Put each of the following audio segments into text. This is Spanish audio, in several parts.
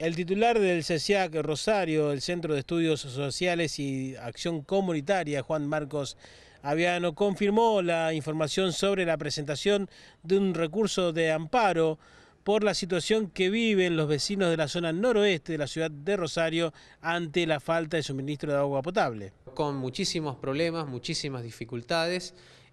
El titular del CESIAC Rosario, el Centro de Estudios Sociales y Acción Comunitaria, Juan Marcos Aviano, confirmó la información sobre la presentación de un recurso de amparo por la situación que viven los vecinos de la zona noroeste de la ciudad de Rosario ante la falta de suministro de agua potable. Con muchísimos problemas, muchísimas dificultades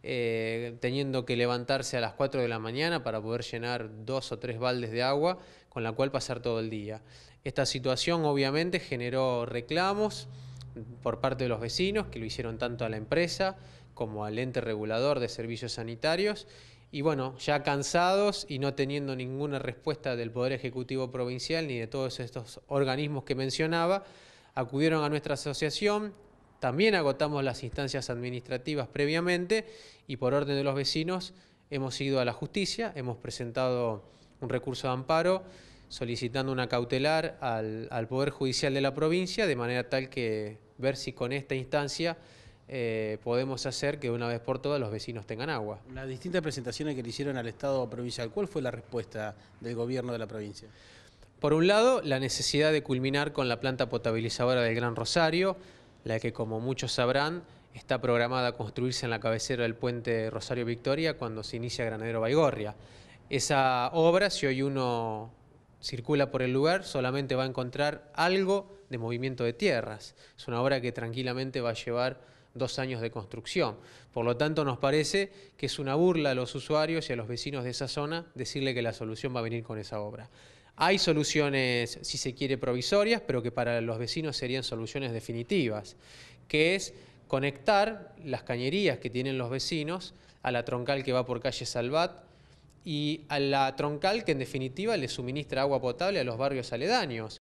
eh, teniendo que levantarse a las 4 de la mañana para poder llenar dos o tres baldes de agua con la cual pasar todo el día. Esta situación obviamente generó reclamos por parte de los vecinos, que lo hicieron tanto a la empresa como al ente regulador de servicios sanitarios. Y bueno, ya cansados y no teniendo ninguna respuesta del Poder Ejecutivo Provincial ni de todos estos organismos que mencionaba, acudieron a nuestra asociación, también agotamos las instancias administrativas previamente y por orden de los vecinos hemos ido a la justicia, hemos presentado un recurso de amparo solicitando una cautelar al, Poder Judicial de la provincia de manera tal que ver si con esta instancia eh, podemos hacer que una vez por todas los vecinos tengan agua. Las distintas presentaciones que le hicieron al Estado provincial, ¿cuál fue la respuesta del gobierno de la provincia? Por un lado, la necesidad de culminar con la planta potabilizadora del Gran Rosario, la que como muchos sabrán está programada a construirse en la cabecera del puente Rosario Victoria cuando se inicia Granadero Baigorria. Esa obra, si hoy uno circula por el lugar, solamente va a encontrar algo de movimiento de tierras. Es una obra que tranquilamente va a llevar dos años de construcción. Por lo tanto, nos parece que es una burla a los usuarios y a los vecinos de esa zona decirle que la solución va a venir con esa obra. Hay soluciones, si se quiere, provisorias, pero que para los vecinos serían soluciones definitivas, que es conectar las cañerías que tienen los vecinos a la troncal que va por calle Salvat y a la troncal que en definitiva le suministra agua potable a los barrios aledaños.